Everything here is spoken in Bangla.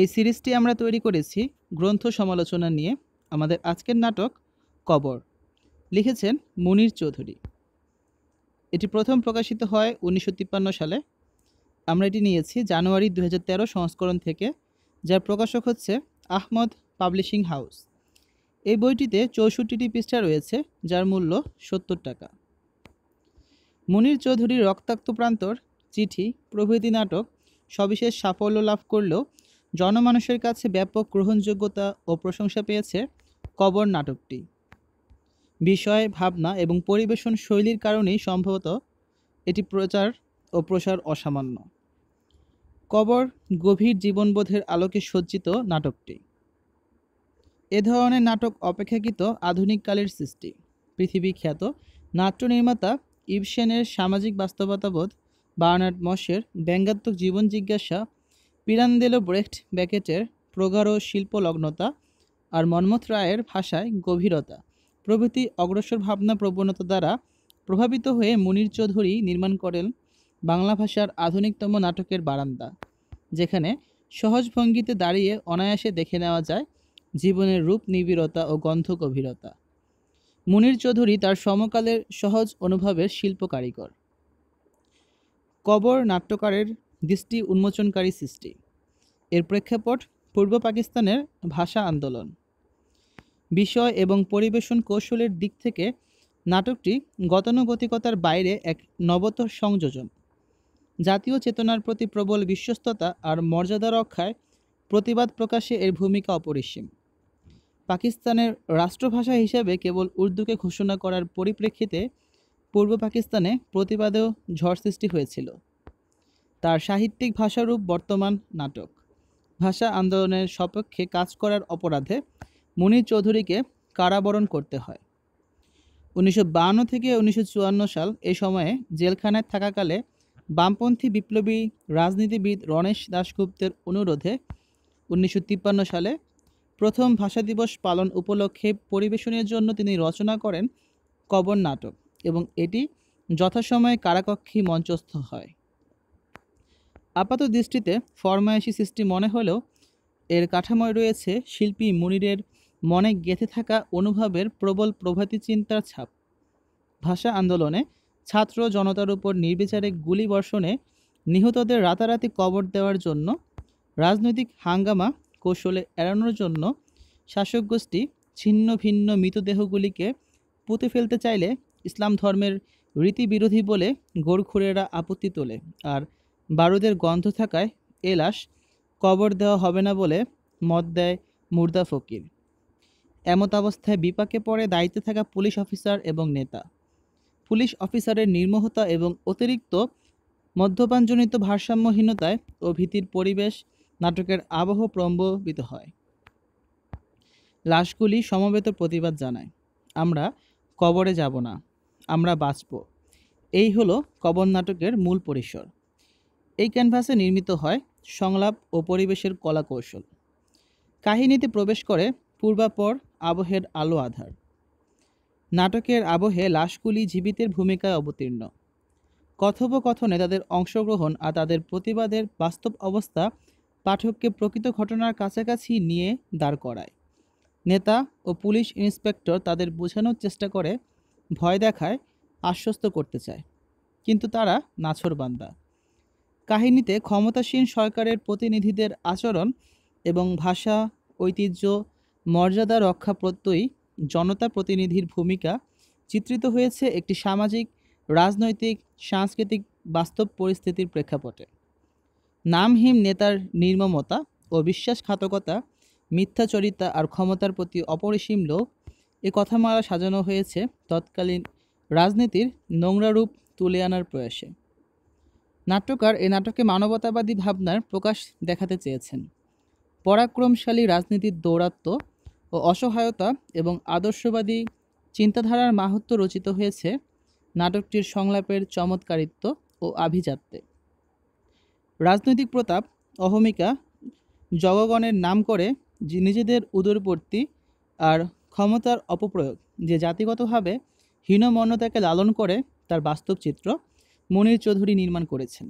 এই সিরিজটি আমরা তৈরি করেছি গ্রন্থ সমালোচনা নিয়ে আমাদের আজকের নাটক কবর লিখেছেন মুনির চৌধুরী এটি প্রথম প্রকাশিত হয় উনিশশো সালে আমরা এটি নিয়েছি জানুয়ারি দু সংস্করণ থেকে যার প্রকাশক হচ্ছে আহমদ পাবলিশিং হাউস এই বইটিতে চৌষট্টিটি পৃষ্ঠা রয়েছে যার মূল্য সত্তর টাকা মুনির চৌধুরীর রক্তাক্ত প্রান্তর চিঠি প্রভৃতি নাটক সবিশেষ সাফল্য লাভ করলেও জনমানুষের কাছে ব্যাপক গ্রহণযোগ্যতা ও প্রশংসা পেয়েছে কবর নাটকটি বিষয় ভাবনা এবং পরিবেশন শৈলীর কারণেই সম্ভবত এটি প্রচার ও প্রসার অসামান্য কবর গভীর জীবনবোধের আলোকে সজ্জিত নাটকটি এ ধরনের নাটক অপেক্ষাকৃত আধুনিককালের সৃষ্টি পৃথিবী খ্যাত নাট্য নির্মাতা ইবসেনের সামাজিক বাস্তবতাবোধ বার্নার্ড মশের ব্যঙ্গাত্মক জীবন জিজ্ঞাসা পিরান্দেলো ব্রেক্ট ব্যাকেটের প্রগাঢ় শিল্পলগ্নতা আর মন্মথ রায়ের ভাষায় গভীরতা প্রভৃতি অগ্রসর ভাবনা প্রবণতা দ্বারা প্রভাবিত হয়ে মুনির চৌধুরী নির্মাণ করেন বাংলা ভাষার আধুনিকতম নাটকের বারান্দা যেখানে সহজ ভঙ্গিতে দাঁড়িয়ে অনায়াসে দেখে নেওয়া যায় জীবনের রূপ নিবিড়তা ও গন্ধ গভীরতা মুনির চৌধুরী তার সমকালের সহজ অনুভবের শিল্প কারিগর কবর নাট্যকারের দৃষ্টি উন্মোচনকারী সৃষ্টি এর প্রেক্ষাপট পূর্ব পাকিস্তানের ভাষা আন্দোলন বিষয় এবং পরিবেশন কৌশলের দিক থেকে নাটকটি গতানুগতিকতার বাইরে এক নবত সংযোজন জাতীয় চেতনার প্রতি প্রবল বিশ্বস্ততা আর মর্যাদা রক্ষায় প্রতিবাদ প্রকাশে এর ভূমিকা অপরিসীম পাকিস্তানের রাষ্ট্রভাষা হিসেবে কেবল উর্দুকে ঘোষণা করার পরিপ্রেক্ষিতে পূর্ব পাকিস্তানে প্রতিবাদেও ঝড় সৃষ্টি হয়েছিল তার সাহিত্যিক ভাষারূপ বর্তমান নাটক ভাষা আন্দোলনের সপক্ষে কাজ করার অপরাধে মুনির চৌধুরীকে কারাবরণ করতে হয় উনিশশো থেকে উনিশশো সাল এ সময়ে জেলখানায় থাকাকালে বামপন্থী বিপ্লবী রাজনীতিবিদ রণেশ দাশগুপ্তের অনুরোধে উনিশশো সালে প্রথম ভাষা দিবস পালন উপলক্ষে পরিবেশনের জন্য তিনি রচনা করেন কবর নাটক এবং এটি যথাসময়ে কারাকক্ষী মঞ্চস্থ হয় আপাত দৃষ্টিতে ফরমায়েশি সৃষ্টি মনে হলেও এর কাঠাময় রয়েছে শিল্পী মনিরের মনে গেঁথে থাকা অনুভবের প্রবল প্রভাতী চিন্তার ছাপ ভাষা আন্দোলনে ছাত্র জনতার উপর নির্বিচারে গুলি বর্ষণে নিহতদের রাতারাতি কবর দেওয়ার জন্য রাজনৈতিক হাঙ্গামা কৌশলে এড়ানোর জন্য শাসক গোষ্ঠী ছিন্ন ভিন্ন মৃতদেহগুলিকে পুঁতে ফেলতে চাইলে ইসলাম ধর্মের রীতিবিরোধী বলে গোরখুরেরা আপত্তি তোলে আর বারুদের গন্ধ থাকায় এ লাশ কবর দেওয়া হবে না বলে মত দেয় মুর্দা ফকির এমত অবস্থায় বিপাকে পড়ে দায়িত্বে থাকা পুলিশ অফিসার এবং নেতা পুলিশ অফিসারের নির্মহতা এবং অতিরিক্ত মদ্যপানজনিত ভারসাম্যহীনতায় ও ভীতির পরিবেশ নাটকের আবহ প্রম্ভবিত হয় লাশগুলি সমবেত প্রতিবাদ জানায় আমরা কবরে যাব না আমরা বাঁচব এই হলো কবর নাটকের মূল পরিসর এই ক্যানভাসে নির্মিত হয় সংলাপ ও পরিবেশের কলাকৌশল কাহিনীতে প্রবেশ করে পূর্বাপর আবহের আলো আধার নাটকের আবহে লাশগুলি জীবিতের ভূমিকায় অবতীর্ণ কথোপকথনে তাদের অংশগ্রহণ আর তাদের প্রতিবাদের বাস্তব অবস্থা পাঠককে প্রকৃত ঘটনার কাছাকাছি নিয়ে দাঁড় করায় নেতা ও পুলিশ ইন্সপেক্টর তাদের বোঝানোর চেষ্টা করে ভয় দেখায় আশ্বস্ত করতে চায় কিন্তু তারা বান্দা কাহিনীতে ক্ষমতাসীন সরকারের প্রতিনিধিদের আচরণ এবং ভাষা ঐতিহ্য মর্যাদা রক্ষা প্রত্যয়ী জনতা প্রতিনিধির ভূমিকা চিত্রিত হয়েছে একটি সামাজিক রাজনৈতিক সাংস্কৃতিক বাস্তব পরিস্থিতির প্রেক্ষাপটে নামহীন নেতার নির্মমতা ও বিশ্বাসঘাতকতা মিথ্যাচরিতা আর ক্ষমতার প্রতি অপরিসীম লোভ এ কথামালা সাজানো হয়েছে তৎকালীন রাজনীতির নোংরা রূপ তুলে আনার প্রয়াসে নাট্যকার এ নাটকে মানবতাবাদী ভাবনার প্রকাশ দেখাতে চেয়েছেন পরাক্রমশালী রাজনীতির দৌরাত্ম ও অসহায়তা এবং আদর্শবাদী চিন্তাধারার মাহাত্ম রচিত হয়েছে নাটকটির সংলাপের চমৎকারিত্ব ও আভিজাত্যে রাজনৈতিক প্রতাপ অহমিকা জগগণের নাম করে নিজেদের উদরবর্তী আর ক্ষমতার অপপ্রয়োগ যে জাতিগতভাবে হীনমন্যতাকে লালন করে তার বাস্তব চিত্র মনির চৌধুরী নির্মাণ করেছেন